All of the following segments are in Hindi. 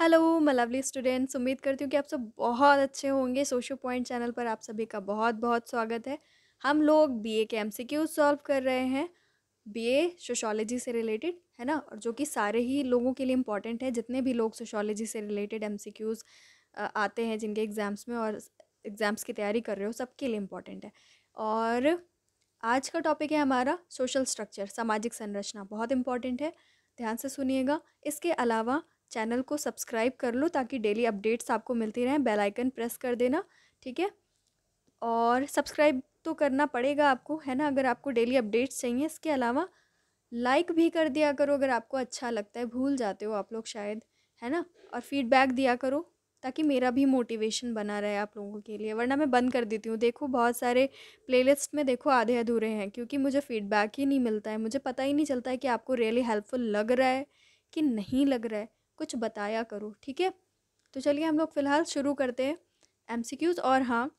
हेलो मैं लवली स्टूडेंट्स उम्मीद करती हूँ कि आप सब बहुत अच्छे होंगे सोशो पॉइंट चैनल पर आप सभी का बहुत बहुत स्वागत है हम लोग बीए के एमसीक्यूज सॉल्व कर रहे हैं बीए सोशोलॉजी से रिलेटेड है ना और जो कि सारे ही लोगों के लिए इम्पॉर्टेंट है जितने भी लोग सोशोलॉजी से रिलेटेड क्यूज़ आते हैं जिनके एग्ज़ाम्स में और एग्ज़ाम्स की तैयारी कर रहे हो सबके लिए इम्पॉर्टेंट है और आज का टॉपिक है हमारा सोशल स्ट्रक्चर सामाजिक संरचना बहुत इम्पॉर्टेंट है ध्यान से सुनिएगा इसके अलावा चैनल को सब्सक्राइब कर लो ताकि डेली अपडेट्स आपको मिलती रहें बेल आइकन प्रेस कर देना ठीक है और सब्सक्राइब तो करना पड़ेगा आपको है ना अगर आपको डेली अपडेट्स चाहिए इसके अलावा लाइक भी कर दिया करो अगर आपको अच्छा लगता है भूल जाते हो आप लोग शायद है ना और फीडबैक दिया करो ताकि मेरा भी मोटिवेशन बना रहे आप लोगों के लिए वरना मैं बंद कर देती हूँ देखो बहुत सारे प्लेलिस्ट में देखो आधे अधूरे हैं क्योंकि मुझे फीडबैक ही नहीं मिलता है मुझे पता ही नहीं चलता है कि आपको रियली हेल्पफुल लग रहा है कि नहीं लग रहा है कुछ बताया करो ठीक है तो चलिए हम लोग फ़िलहाल शुरू करते हैं क्यूज़ और हाँ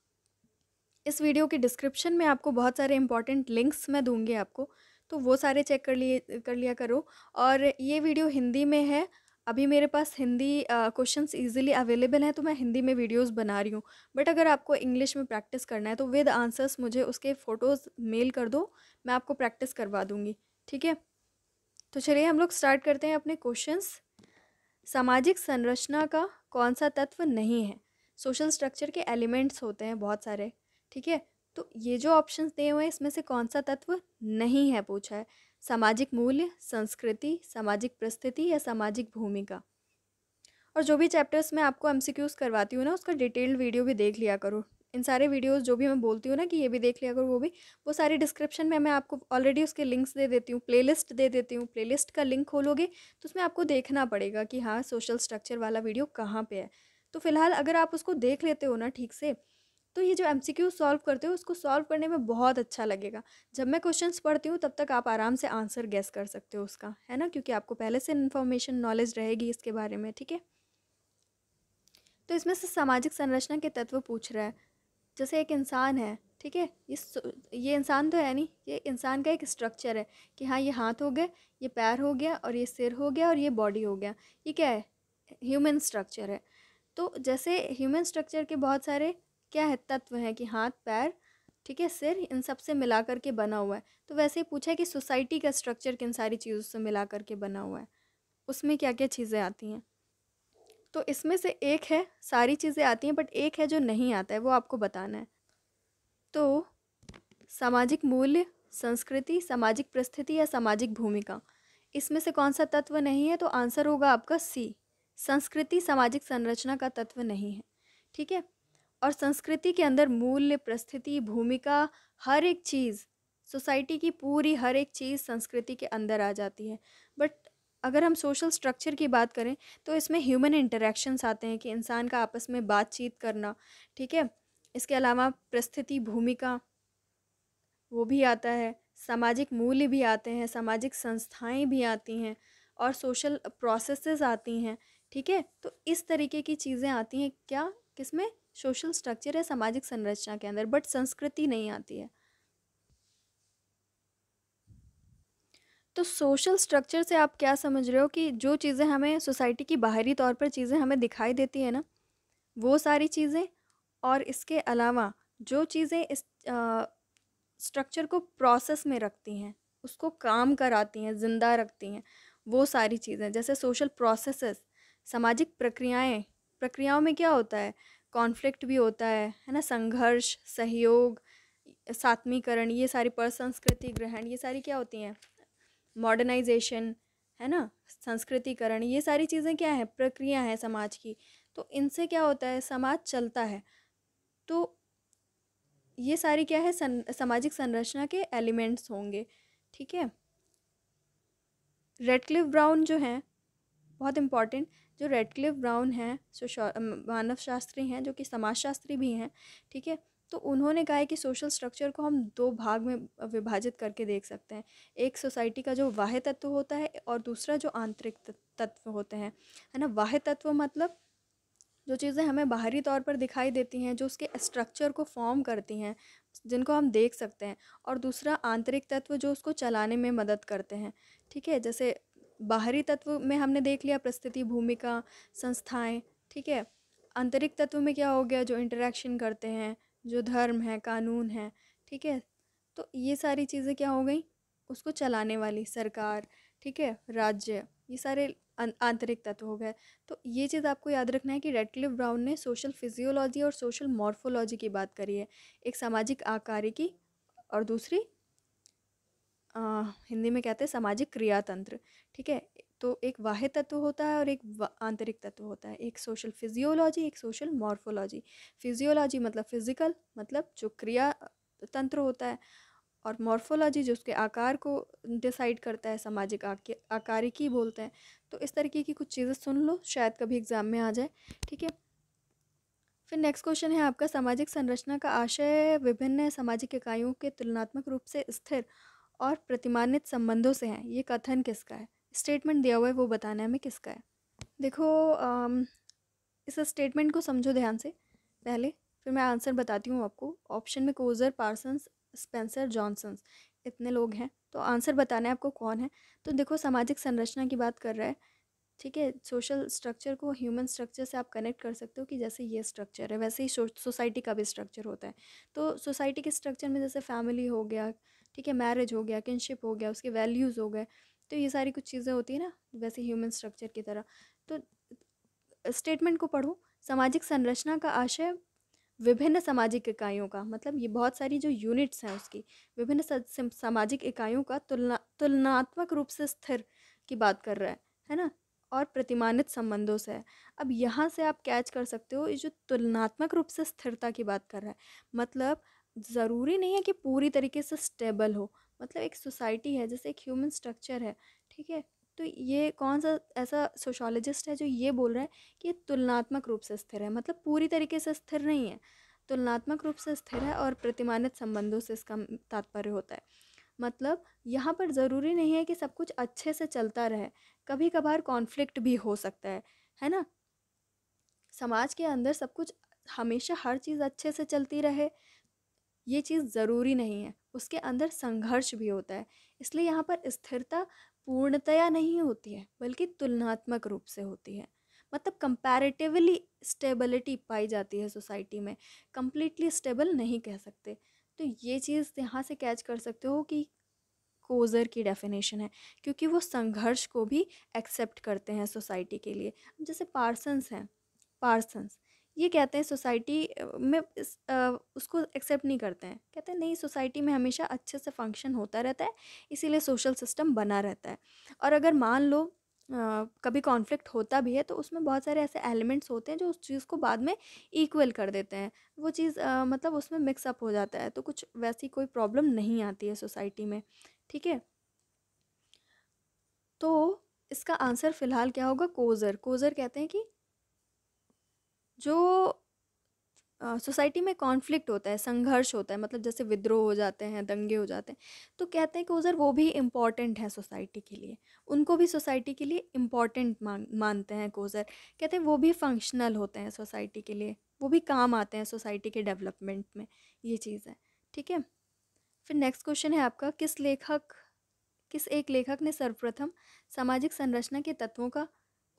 इस वीडियो के डिस्क्रिप्शन में आपको बहुत सारे इंपॉर्टेंट लिंक्स मैं दूंगी आपको तो वो सारे चेक कर लिए कर लिया करो और ये वीडियो हिंदी में है अभी मेरे पास हिंदी क्वेश्चंस इजीली अवेलेबल हैं तो मैं हिंदी में वीडियोस बना रही हूँ बट अगर आपको इंग्लिश में प्रैक्टिस करना है तो विद आंसर्स मुझे उसके फ़ोटोज़ मेल कर दो मैं आपको प्रैक्टिस करवा दूँगी ठीक है तो चलिए हम लोग स्टार्ट करते हैं अपने क्वेश्चंस सामाजिक संरचना का कौन सा तत्व नहीं है सोशल स्ट्रक्चर के एलिमेंट्स होते हैं बहुत सारे ठीक है तो ये जो ऑप्शंस दिए हुए हैं इसमें से कौन सा तत्व नहीं है पूछा है सामाजिक मूल्य संस्कृति सामाजिक परिस्थिति या सामाजिक भूमिका और जो भी चैप्टर्स मैं आपको एम करवाती हूँ ना उसका डिटेल्ड वीडियो भी देख लिया करो इन सारे वीडियोस जो भी मैं बोलती हूँ ना कि ये भी देख लिया करो वो भी वो सारी डिस्क्रिप्शन में मैं आपको ऑलरेडी उसके लिंक्स दे देती हूँ प्लेलिस्ट दे देती हूँ प्लेलिस्ट का लिंक खोलोगे तो उसमें आपको देखना पड़ेगा कि हाँ सोशल स्ट्रक्चर वाला वीडियो कहाँ पर है तो फिलहाल अगर आप उसको देख लेते हो ना ठीक से तो ये जो एम सी क्यू सॉल्व करते हो उसको सॉल्व करने में बहुत अच्छा लगेगा जब मैं क्वेश्चन पढ़ती हूँ तब तक आप आराम से आंसर गैस कर सकते हो उसका है ना क्योंकि आपको पहले से इन्फॉर्मेशन नॉलेज रहेगी इसके बारे में ठीक है तो इसमें से सामाजिक संरचना के तत्व पूछ रहा है जैसे एक इंसान है ठीक है इस ये इंसान तो है नहीं ये इंसान का एक स्ट्रक्चर है कि हाँ ये हाथ हो गए ये पैर हो गया और ये सिर हो गया और ये बॉडी हो गया ये क्या है ह्यूमन स्ट्रक्चर है तो जैसे ह्यूमन स्ट्रक्चर के बहुत सारे क्या है तत्व हैं कि हाथ पैर ठीक है सिर इन सब से मिला करके बना हुआ है तो वैसे ही पूछा है कि सोसाइटी का स्ट्रक्चर किन सारी चीज़ों से मिला करके बना हुआ है उसमें क्या क्या चीज़ें आती हैं तो इसमें से एक है सारी चीज़ें आती हैं बट एक है जो नहीं आता है वो आपको बताना है तो सामाजिक मूल्य संस्कृति सामाजिक परिस्थिति या सामाजिक भूमिका इसमें से कौन सा तत्व नहीं है तो आंसर होगा आपका सी संस्कृति सामाजिक संरचना का तत्व नहीं है ठीक है और संस्कृति के अंदर मूल्य परिस्थिति भूमिका हर एक चीज़ सोसाइटी की पूरी हर एक चीज़ संस्कृति के अंदर आ जाती है बट अगर हम सोशल स्ट्रक्चर की बात करें तो इसमें ह्यूमन इंटरेक्शंस आते हैं कि इंसान का आपस में बातचीत करना ठीक है इसके अलावा परिस्थिति भूमिका वो भी आता है सामाजिक मूल्य भी आते हैं सामाजिक संस्थाएं भी आती हैं और सोशल प्रोसेसेस आती हैं ठीक है तो इस तरीके की चीज़ें आती हैं क्या किसमें सोशल स्ट्रक्चर है सामाजिक संरचना के अंदर बट संस्कृति नहीं आती है तो सोशल स्ट्रक्चर से आप क्या समझ रहे हो कि जो चीज़ें हमें सोसाइटी की बाहरी तौर पर चीज़ें हमें दिखाई देती है ना वो सारी चीज़ें और इसके अलावा जो चीज़ें इस स्ट्रक्चर को प्रोसेस में रखती हैं उसको काम कराती हैं ज़िंदा रखती हैं वो सारी चीज़ें जैसे सोशल प्रोसेस सामाजिक प्रक्रियाएँ प्रक्रियाओं में क्या होता है कॉन्फ्लिक्ट भी होता है है ना संघर्ष सहयोग सात्मीकरण ये सारी पर संस्कृति ग्रहण ये सारी क्या होती हैं मॉडर्नाइजेशन है ना संस्कृतिकरण ये सारी चीज़ें क्या हैं प्रक्रिया हैं समाज की तो इनसे क्या होता है समाज चलता है तो ये सारी क्या है सन, सामाजिक संरचना के एलिमेंट्स होंगे ठीक है रेडक्लिफ ब्राउन जो हैं बहुत इम्पॉर्टेंट जो रेडक्लिफ ब्राउन हैं जो मानव शास्त्री हैं जो कि समाजशास्त्री भी हैं ठीक है तो उन्होंने कहा है कि सोशल स्ट्रक्चर को हम दो भाग में विभाजित करके देख सकते हैं एक सोसाइटी का जो वाह्य तत्व होता है और दूसरा जो आंतरिक तत्व होते हैं है ना वाह्य तत्व मतलब जो चीज़ें हमें बाहरी तौर पर दिखाई देती हैं जो उसके स्ट्रक्चर को फॉर्म करती हैं जिनको हम देख सकते हैं और दूसरा आंतरिक तत्व जो उसको चलाने में मदद करते हैं ठीक है जैसे बाहरी तत्व में हमने देख लिया प्रस्तुति भूमिका संस्थाएं ठीक है आंतरिक तत्व में क्या हो गया जो इंटरेक्शन करते हैं जो धर्म है कानून है ठीक है तो ये सारी चीज़ें क्या हो गई उसको चलाने वाली सरकार ठीक है राज्य ये सारे अं-, आंतरिक तत्व हो गए तो ये चीज़ आपको याद रखना है कि रेडक्लिफ ब्राउन ने सोशल फिजियोलॉजी और सोशल मॉर्फोलॉजी की बात करी है एक सामाजिक आकार की और दूसरी आ, हिंदी में कहते हैं सामाजिक क्रियातंत्र ठीक है तो एक वाह्य तत्व होता है और एक आंतरिक तत्व होता है एक सोशल फिजियोलॉजी एक सोशल मॉर्फोलॉजी फिजियोलॉजी मतलब फिजिकल मतलब जो क्रिया तंत्र होता है और मॉर्फोलॉजी जो उसके आकार को डिसाइड करता है सामाजिक आकारिकी बोलते हैं तो इस तरीके की कुछ चीज़ें सुन लो शायद कभी एग्ज़ाम में आ जाए ठीक है फिर नेक्स्ट क्वेश्चन है आपका सामाजिक संरचना का आशय विभिन्न सामाजिक इकाइयों के तुलनात्मक रूप से स्थिर और प्रतिमानित संबंधों से हैं ये कथन किसका है स्टेटमेंट दिया हुआ है वो बताना है हमें किसका है देखो इस स्टेटमेंट को समझो ध्यान से पहले फिर मैं आंसर बताती हूँ आपको ऑप्शन में कोजर पार्सन्स स्पेंसर जॉनसन्स इतने लोग हैं तो आंसर बताना है आपको कौन है तो देखो सामाजिक संरचना की बात कर रहा है ठीक है सोशल स्ट्रक्चर को ह्यूमन स्ट्रक्चर से आप कनेक्ट कर सकते हो कि जैसे ये स्ट्रक्चर है वैसे ही सोसाइटी का भी स्ट्रक्चर होता है तो सोसाइटी के स्ट्रक्चर में जैसे फैमिली हो गया ठीक है मैरिज हो गया किनशिप हो गया उसके वैल्यूज़ हो गए तो ये सारी कुछ चीज़ें होती है ना वैसे ह्यूमन स्ट्रक्चर की तरह तो स्टेटमेंट को पढ़ो सामाजिक संरचना का आशय विभिन्न सामाजिक इकाइयों का मतलब ये बहुत सारी जो यूनिट्स हैं उसकी विभिन्न सामाजिक इकाइयों का तुलना तुलनात्मक रूप से स्थिर की बात कर रहा है है ना और प्रतिमानित संबंधों से है अब यहाँ से आप कैच कर सकते हो ये जो तुलनात्मक रूप से स्थिरता की बात कर रहा है मतलब ज़रूरी नहीं है कि पूरी तरीके से स्टेबल हो मतलब एक सोसाइटी है जैसे एक ह्यूमन स्ट्रक्चर है ठीक है तो ये कौन सा ऐसा सोशोलॉजिस्ट है जो ये बोल रहा है कि ये तुलनात्मक रूप से स्थिर है मतलब पूरी तरीके से स्थिर नहीं है तुलनात्मक रूप से स्थिर है और प्रतिमानित संबंधों से इसका तात्पर्य होता है मतलब यहाँ पर ज़रूरी नहीं है कि सब कुछ अच्छे से चलता रहे कभी कभार कॉन्फ्लिक्ट भी हो सकता है है ना समाज के अंदर सब कुछ हमेशा हर चीज़ अच्छे से चलती रहे ये चीज़ ज़रूरी नहीं है उसके अंदर संघर्ष भी होता है इसलिए यहाँ पर स्थिरता पूर्णतया नहीं होती है बल्कि तुलनात्मक रूप से होती है मतलब कंपैरेटिवली स्टेबिलिटी पाई जाती है सोसाइटी में कम्प्लीटली स्टेबल नहीं कह सकते तो ये चीज़ यहाँ से कैच कर सकते हो कि कोजर की डेफिनेशन है क्योंकि वो संघर्ष को भी एक्सेप्ट करते हैं सोसाइटी के लिए जैसे पार्सन्स हैं पार्सन्स ये कहते हैं सोसाइटी में इस, आ, उसको एक्सेप्ट नहीं करते हैं कहते हैं नहीं सोसाइटी में हमेशा अच्छे से फंक्शन होता रहता है इसीलिए सोशल सिस्टम बना रहता है और अगर मान लो आ, कभी कॉन्फ्लिक्ट होता भी है तो उसमें बहुत सारे ऐसे एलिमेंट्स होते हैं जो उस चीज़ को बाद में इक्वल कर देते हैं वो चीज़ आ, मतलब उसमें मिक्सअप हो जाता है तो कुछ वैसी कोई प्रॉब्लम नहीं आती है सोसाइटी में ठीक है तो इसका आंसर फ़िलहाल क्या होगा कोज़र कोज़र कहते हैं कि जो सोसाइटी में कॉन्फ्लिक्ट होता है संघर्ष होता है मतलब जैसे विद्रोह हो जाते हैं दंगे हो जाते हैं तो कहते हैं कि उधर वो भी इम्पॉर्टेंट है सोसाइटी के लिए उनको भी सोसाइटी के लिए इम्पॉर्टेंट मान मानते हैं कोज़र कहते हैं वो भी फंक्शनल होते हैं सोसाइटी के लिए वो भी काम आते हैं सोसाइटी के डेवलपमेंट में ये चीज़ है ठीक है फिर नेक्स्ट क्वेश्चन है आपका किस लेखक किस एक लेखक ने सर्वप्रथम सामाजिक संरचना के तत्वों का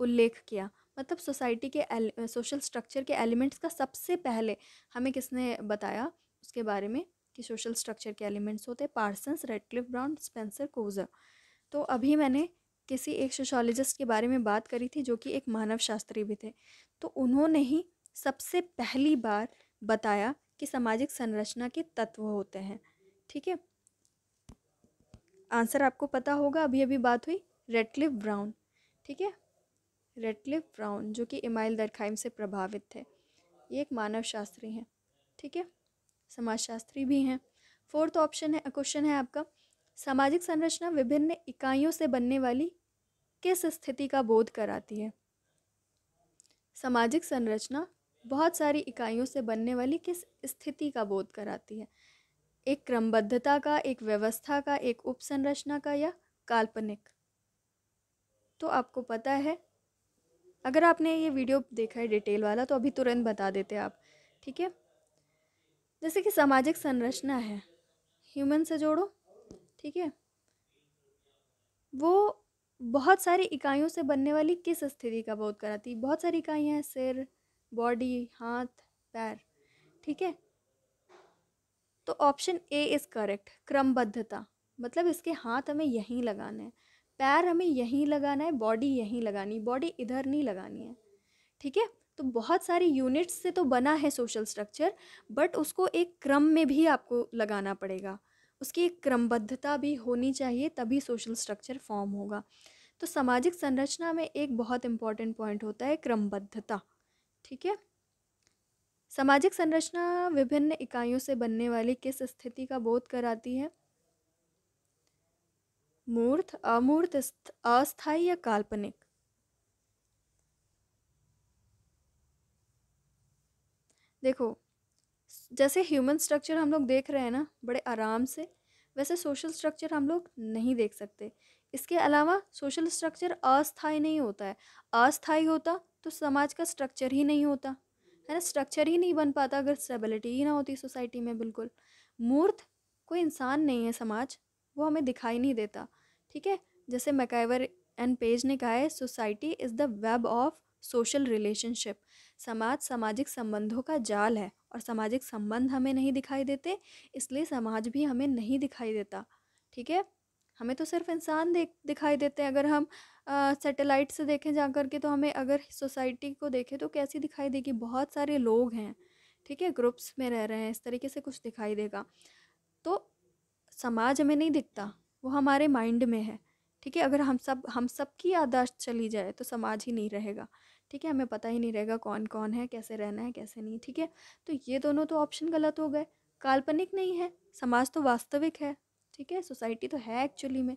उल्लेख किया मतलब सोसाइटी के सोशल स्ट्रक्चर के एलिमेंट्स का सबसे पहले हमें किसने बताया उसके बारे में कि सोशल स्ट्रक्चर के एलिमेंट्स होते हैं Parsons Radcliffe Brown Spencer Coser तो अभी मैंने किसी एक सोशोलॉजिस्ट के बारे में बात करी थी जो कि एक मानव शास्त्री भी थे तो उन्होंने ही सबसे पहली बार बताया कि सामाजिक संरचना के तत्व होते हैं ठीक है आंसर आपको पता होगा अभी अभी बात हुई रेडक्लिफ ब्राउन ठीक है रेटलिफ ब्राउन जो कि इमाइल दरखाइम से प्रभावित थे ये एक मानव शास्त्री हैं ठीक है समाजशास्त्री भी हैं फोर्थ ऑप्शन है क्वेश्चन है आपका सामाजिक संरचना विभिन्न इकाइयों से बनने वाली किस स्थिति का बोध कराती है सामाजिक संरचना बहुत सारी इकाइयों से बनने वाली किस स्थिति का बोध कराती है एक क्रमबद्धता का एक व्यवस्था का एक उपसंरचना का या काल्पनिक तो आपको पता है अगर आपने ये वीडियो देखा है डिटेल वाला तो अभी तुरंत बता देते आप ठीक है जैसे कि सामाजिक संरचना है ह्यूमन से जोड़ो ठीक है वो बहुत सारी इकाइयों से बनने वाली किस स्थिति का बोध कराती बहुत सारी इकाइयाँ हैं सिर बॉडी हाथ पैर ठीक है तो ऑप्शन ए इज़ करेक्ट क्रमबद्धता मतलब इसके हाथ हमें यहीं लगाने हैं पैर हमें यहीं लगाना है बॉडी यहीं लगानी बॉडी इधर नहीं लगानी है ठीक है तो बहुत सारी यूनिट्स से तो बना है सोशल स्ट्रक्चर बट उसको एक क्रम में भी आपको लगाना पड़ेगा उसकी एक क्रमबद्धता भी होनी चाहिए तभी सोशल स्ट्रक्चर फॉर्म होगा तो सामाजिक संरचना में एक बहुत इम्पॉर्टेंट पॉइंट होता है क्रमबद्धता ठीक है सामाजिक संरचना विभिन्न इकाइयों से बनने वाली किस स्थिति का बोध कराती है मूर्त अमूर्त अस्थाई या काल्पनिक देखो जैसे ह्यूमन स्ट्रक्चर हम लोग देख रहे हैं ना बड़े आराम से वैसे सोशल स्ट्रक्चर हम लोग नहीं देख सकते इसके अलावा सोशल स्ट्रक्चर अस्थाई नहीं होता है अस्थाई होता तो समाज का स्ट्रक्चर ही नहीं होता है ना स्ट्रक्चर ही नहीं बन पाता अगर स्टेबिलिटी ही ना होती सोसाइटी में बिल्कुल मूर्त कोई इंसान नहीं है समाज वो हमें दिखाई नहीं देता ठीक है जैसे मैकाइवर एंड पेज ने कहा है society is the web of social relationship समाज सामाजिक संबंधों का जाल है और सामाजिक संबंध हमें नहीं दिखाई देते इसलिए समाज भी हमें नहीं दिखाई देता ठीक है हमें तो सिर्फ इंसान देख दिखाई देते हैं अगर हम सेटेलाइट से देखें जा कर के तो हमें अगर सोसाइटी को देखें तो कैसी दिखाई देगी बहुत सारे लोग हैं ठीक है ग्रुप्स में रह रहे हैं इस तरीके से कुछ दिखाई देगा तो समाज में नहीं दिखता वो हमारे माइंड में है ठीक है अगर हम सब हम सब की यादाश्त चली जाए तो समाज ही नहीं रहेगा ठीक है हमें पता ही नहीं रहेगा कौन कौन है कैसे रहना है कैसे नहीं ठीक है तो ये दोनों तो ऑप्शन गलत हो गए काल्पनिक नहीं है समाज तो वास्तविक है ठीक है सोसाइटी तो है एक्चुअली में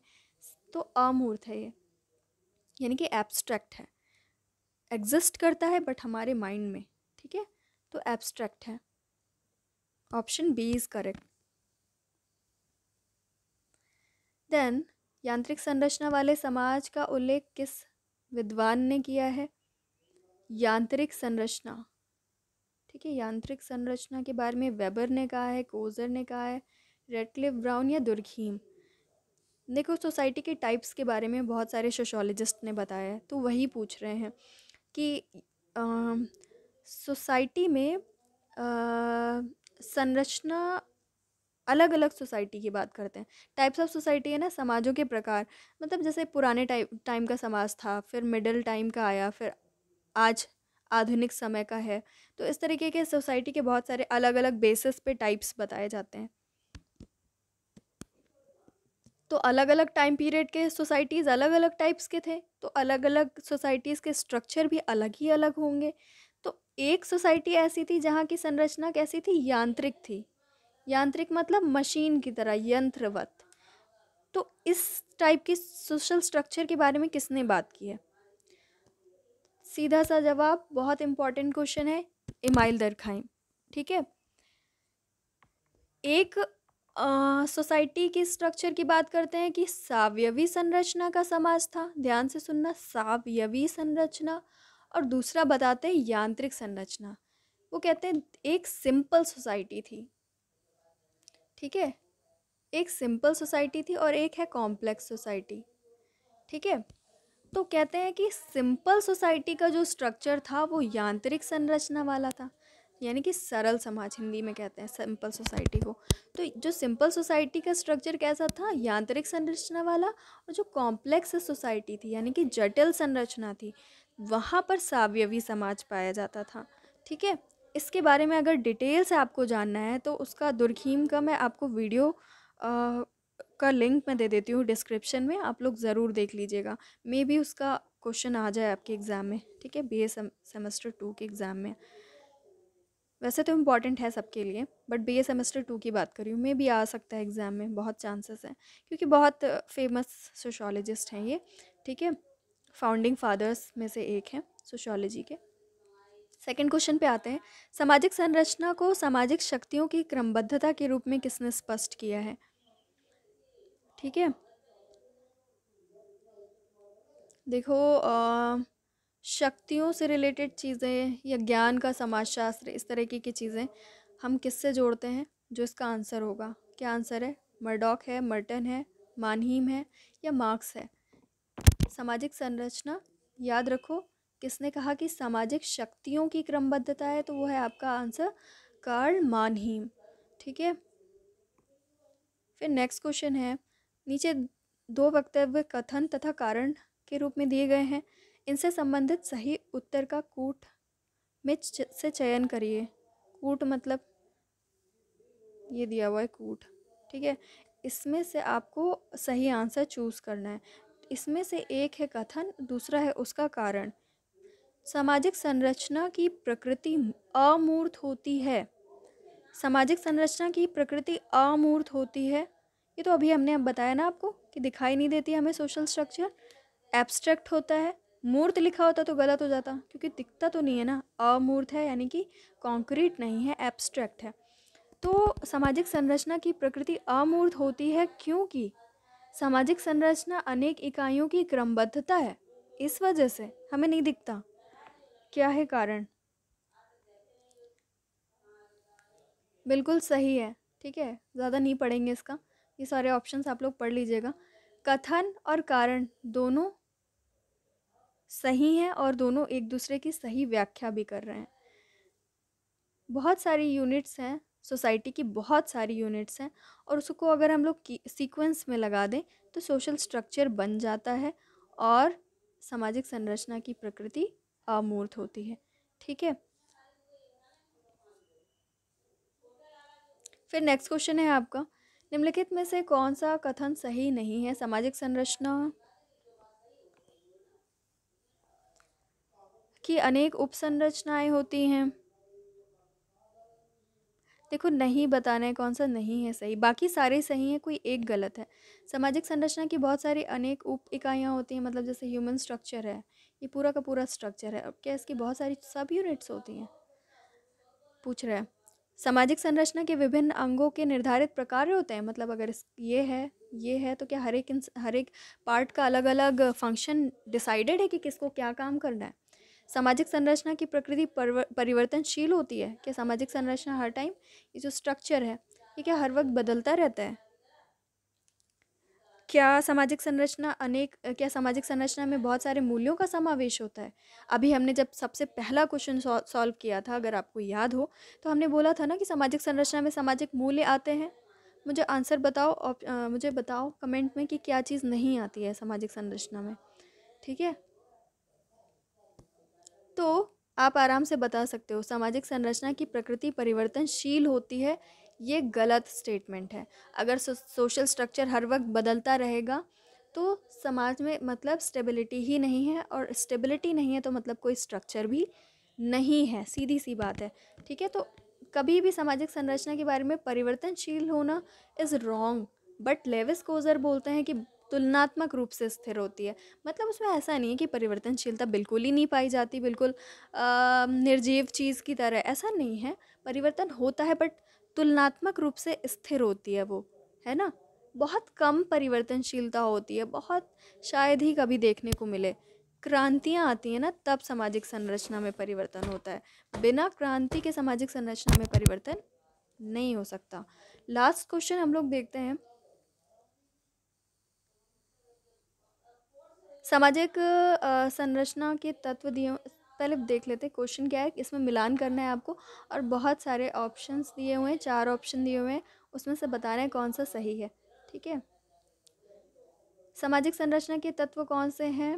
तो अमूर्त है ये यानी कि एब्स्ट्रैक्ट है एग्जिस्ट करता है बट हमारे माइंड में ठीक है तो एब्स्ट्रैक्ट है option B is correct then यांत्रिक संरचना वाले समाज का उल्लेख किस विद्वान ने किया है यांत्रिक संरचना ठीक है यांत्रिक संरचना के बारे में वेबर ने कहा है कोजर ने कहा है रेडक्लिफ ब्राउन या दुर्घीम देखो सोसाइटी के टाइप्स के बारे में बहुत सारे सोशोलॉजिस्ट ने बताया है तो वही पूछ रहे हैं कि सोसाइटी में संरचना अलग अलग सोसाइटी की बात करते हैं टाइप्स ऑफ सोसाइटी है ना समाजों के प्रकार मतलब जैसे पुराने टाइप टाइम का समाज था फिर मिडिल टाइम का आया फिर आज आधुनिक समय का है तो इस तरीके के सोसाइटी के बहुत सारे अलग अलग बेसिस पे टाइप्स बताए जाते हैं तो अलग अलग टाइम पीरियड के सोसाइटीज़ अलग अलग टाइप्स के थे तो अलग अलग सोसाइटीज़ के स्ट्रक्चर भी अलग ही अलग होंगे तो एक सोसाइटी ऐसी थी जहाँ की संरचना कैसी थी यांत्रिक थी यांत्रिक मतलब मशीन की तरह यंत्रवत तो इस टाइप की सोशल स्ट्रक्चर के बारे में किसने बात की है सीधा सा जवाब बहुत इंपॉर्टेंट क्वेश्चन है इमाइल दरखाइम ठीक है एक सोसाइटी की स्ट्रक्चर की बात करते हैं कि सावयवी संरचना का समाज था ध्यान से सुनना सावयवी संरचना और दूसरा बताते हैं यांत्रिक संरचना वो कहते हैं एक सिंपल सोसाइटी थी ठीक है एक सिंपल सोसाइटी थी और एक है कॉम्प्लेक्स सोसाइटी ठीक है तो कहते हैं कि सिंपल सोसाइटी का जो स्ट्रक्चर था वो यांत्रिक संरचना वाला था यानी कि सरल समाज हिंदी में कहते हैं सिंपल सोसाइटी को तो जो सिंपल सोसाइटी का स्ट्रक्चर कैसा था यांत्रिक संरचना वाला और जो कॉम्प्लेक्स सोसाइटी थी यानी कि जटिल संरचना थी वहाँ पर सावयवी समाज पाया जाता था ठीक है इसके बारे में अगर डिटेल से आपको जानना है तो उसका दुर्खीम का मैं आपको वीडियो आ, का लिंक मैं दे देती हूँ डिस्क्रिप्शन में आप लोग ज़रूर देख लीजिएगा मे भी उसका क्वेश्चन आ जाए आपके एग्ज़ाम में ठीक है बी ए सेमेस्टर टू के एग्ज़ाम में वैसे तो इम्पॉर्टेंट है सबके लिए बट बी सेमेस्टर टू की बात करी हूँ मे भी आ सकता है एग्ज़ाम में बहुत चांसेस हैं क्योंकि बहुत फेमस सोशोलॉजिस्ट हैं ये ठीक है फाउंडिंग फादर्स में से एक हैं सोशोलॉजी के सेकंड क्वेश्चन पे आते हैं सामाजिक संरचना को सामाजिक शक्तियों की क्रमबद्धता के रूप में किसने स्पष्ट किया है ठीक है देखो आ, शक्तियों से रिलेटेड चीज़ें या ज्ञान का समाजशास्त्र इस तरह की, की चीज़ें हम किससे जोड़ते हैं जो इसका आंसर होगा क्या आंसर है मर्डॉक है मर्टन है मानहीम है या मार्क्स है सामाजिक संरचना याद रखो किसने कहा कि सामाजिक शक्तियों की क्रमबद्धता है तो वो है आपका आंसर कार्ल मानहीम ठीक है फिर नेक्स्ट क्वेश्चन है नीचे दो वक्तव्य कथन तथा कारण के रूप में दिए गए हैं इनसे संबंधित सही उत्तर का कूट में से चयन करिए कूट मतलब ये दिया हुआ है कूट ठीक है इसमें से आपको सही आंसर चूज़ करना है इसमें से एक है कथन दूसरा है उसका कारण सामाजिक संरचना की प्रकृति अमूर्त होती है सामाजिक संरचना की प्रकृति अमूर्त होती है ये तो अभी हमने अब बताया ना आपको कि दिखाई नहीं देती हमें सोशल स्ट्रक्चर एब्स्ट्रैक्ट होता है मूर्त लिखा होता तो गलत हो जाता क्योंकि दिखता तो नहीं है ना अमूर्त है यानी कि कॉन्क्रीट नहीं है एब्स्ट्रैक्ट है तो सामाजिक संरचना की प्रकृति अमूर्त होती है क्योंकि सामाजिक संरचना अनेक इकाइयों की क्रमबद्धता है इस वजह से हमें नहीं दिखता क्या है कारण बिल्कुल सही है ठीक है ज़्यादा नहीं पढ़ेंगे इसका ये सारे ऑप्शंस आप लोग पढ़ लीजिएगा कथन और कारण दोनों सही हैं और दोनों एक दूसरे की सही व्याख्या भी कर रहे हैं बहुत सारी यूनिट्स हैं सोसाइटी की बहुत सारी यूनिट्स हैं और उसको अगर हम लोग सीक्वेंस में लगा दें तो सोशल स्ट्रक्चर बन जाता है और सामाजिक संरचना की प्रकृति अमूर्त होती है ठीक है फिर नेक्स्ट क्वेश्चन है आपका निम्नलिखित में से कौन सा कथन सही नहीं है सामाजिक संरचना की अनेक उपसंरचनाएं होती हैं देखो नहीं बताना है कौन सा नहीं है सही बाकी सारे सही हैं कोई एक गलत है सामाजिक संरचना की बहुत सारी अनेक उप इकाइयाँ होती हैं मतलब जैसे ह्यूमन स्ट्रक्चर है ये पूरा का पूरा स्ट्रक्चर है अब क्या इसकी बहुत सारी सब यूनिट्स होती हैं पूछ रहे हैं सामाजिक संरचना के विभिन्न अंगों के निर्धारित प्रकार होते हैं मतलब अगर इस ये है ये है तो क्या हर एक हर एक पार्ट का अलग अलग फंक्शन डिसाइडेड है कि किसको क्या काम करना है सामाजिक संरचना की प्रकृति परिवर्तनशील होती है क्या सामाजिक संरचना हर टाइम ये जो स्ट्रक्चर है ये क्या हर वक्त बदलता रहता है क्या सामाजिक संरचना अनेक क्या सामाजिक संरचना में बहुत सारे मूल्यों का समावेश होता है अभी हमने जब सबसे पहला क्वेश्चन सॉल्व किया था अगर आपको याद हो तो हमने बोला था ना कि सामाजिक संरचना में सामाजिक मूल्य आते हैं मुझे आंसर बताओ आ, मुझे बताओ कमेंट में कि क्या चीज़ नहीं आती है सामाजिक संरचना में ठीक है तो आप आराम से बता सकते हो सामाजिक संरचना की प्रकृति परिवर्तनशील होती है ये गलत स्टेटमेंट है अगर सोशल स्ट्रक्चर हर वक्त बदलता रहेगा तो समाज में मतलब स्टेबिलिटी ही नहीं है और स्टेबिलिटी नहीं है तो मतलब कोई स्ट्रक्चर भी नहीं है सीधी सी बात है ठीक है तो कभी भी सामाजिक संरचना के बारे में परिवर्तनशील होना is wrong but Lewis Coser बोलते हैं कि तुलनात्मक रूप से स्थिर होती है मतलब उसमें ऐसा नहीं है कि परिवर्तनशीलता बिल्कुल ही नहीं पाई जाती बिल्कुल आ, निर्जीव चीज़ की तरह ऐसा नहीं है परिवर्तन होता है बट तुलनात्मक रूप से स्थिर होती है वो है ना बहुत कम परिवर्तनशीलता होती है बहुत शायद ही कभी देखने को मिले क्रांतियाँ आती हैं ना तब सामाजिक संरचना में परिवर्तन होता है बिना क्रांति के सामाजिक संरचना में परिवर्तन नहीं हो सकता लास्ट क्वेश्चन हम लोग देखते हैं सामाजिक संरचना के तत्व दिए पहले देख लेते हैं क्वेश्चन क्या है इसमें मिलान करना है आपको और बहुत सारे ऑप्शंस दिए हुए हैं चार ऑप्शन दिए हुए हैं उसमें से बताना है कौन सा सही है ठीक है सामाजिक संरचना के तत्व कौन से हैं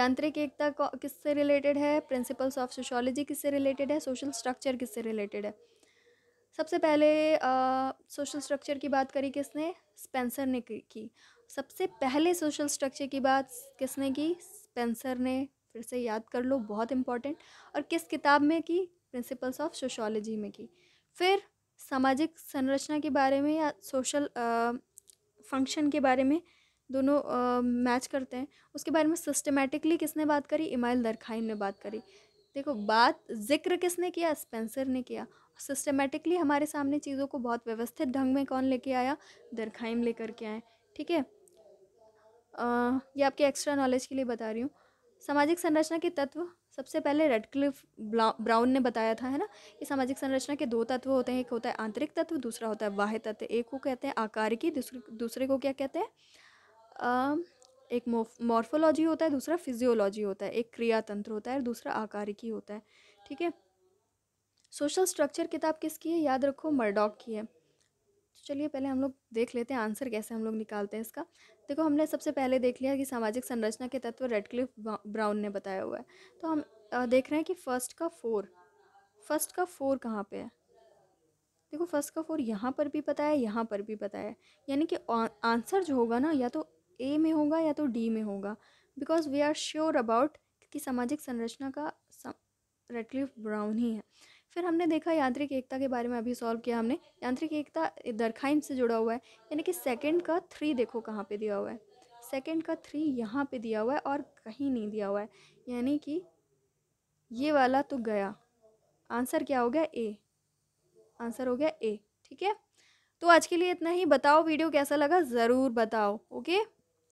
यांत्रिक एकता किससे रिलेटेड है प्रिंसिपल्स ऑफ सोशोलॉजी किससे रिलेटेड है सोशल स्ट्रक्चर किससे रिलेटेड है सबसे पहले सोशल स्ट्रक्चर की बात करी किसने स्पेंसर ने की सबसे पहले सोशल स्ट्रक्चर की बात किसने की स्पेंसर ने फिर से याद कर लो बहुत इम्पॉर्टेंट और किस किताब में की प्रिंसिपल्स ऑफ सोशोलॉजी में की फिर सामाजिक संरचना के बारे में या सोशल फंक्शन के बारे में दोनों मैच करते हैं उसके बारे में सिस्टमेटिकली किसने बात करी इमाइल दरखाइन ने बात करी देखो बात जिक्र किसने किया स्पेंसर ने किया सिस्टमेटिकली हमारे सामने चीज़ों को बहुत व्यवस्थित ढंग में कौन लेके आया दरखाइम लेकर के आए ठीक है ये आपके एक्स्ट्रा नॉलेज के लिए बता रही हूँ सामाजिक संरचना के तत्व सबसे पहले रेडक्लिफ ब्राउन ने बताया था है ना कि सामाजिक संरचना के दो तत्व होते हैं एक होता है आंतरिक तत्व दूसरा होता है बाह्य तत्व एक को कहते हैं आकार की दूसरे दूसरे को क्या कहते हैं एक मॉर्फोलॉजी होता है दूसरा फिजियोलॉजी होता है एक क्रियातंत्र होता है और दूसरा आकार की होता है ठीक है सोशल स्ट्रक्चर किताब किसकी है याद रखो मर्डॉक की है तो चलिए पहले हम लोग देख लेते हैं आंसर कैसे हम लोग निकालते हैं इसका देखो हमने सबसे पहले देख लिया कि सामाजिक संरचना के तत्व रेडक्लिफ ब्राउन ने बताया हुआ है तो हम देख रहे हैं कि फर्स्ट का फोर फर्स्ट का फोर कहाँ पे है देखो फर्स्ट का फोर यहाँ पर भी पता है यहाँ पर भी पता है यानी कि आंसर जो होगा ना या तो ए में होगा या तो डी में होगा because we are sure about कि सामाजिक संरचना का रेडक्लिफ ब्राउन ही है फिर हमने देखा यांत्रिक एकता के बारे में अभी सॉल्व किया हमने यांत्रिक एकता दरखाइम से जुड़ा हुआ है यानी कि सेकेंड का थ्री देखो कहाँ पर दिया हुआ है सेकेंड का थ्री यहाँ पे दिया हुआ है और कहीं नहीं दिया हुआ है यानी कि ये वाला तो गया आंसर क्या हो गया ए आंसर हो गया ए ठीक है तो आज के लिए इतना ही बताओ वीडियो कैसा लगा ज़रूर बताओ ओके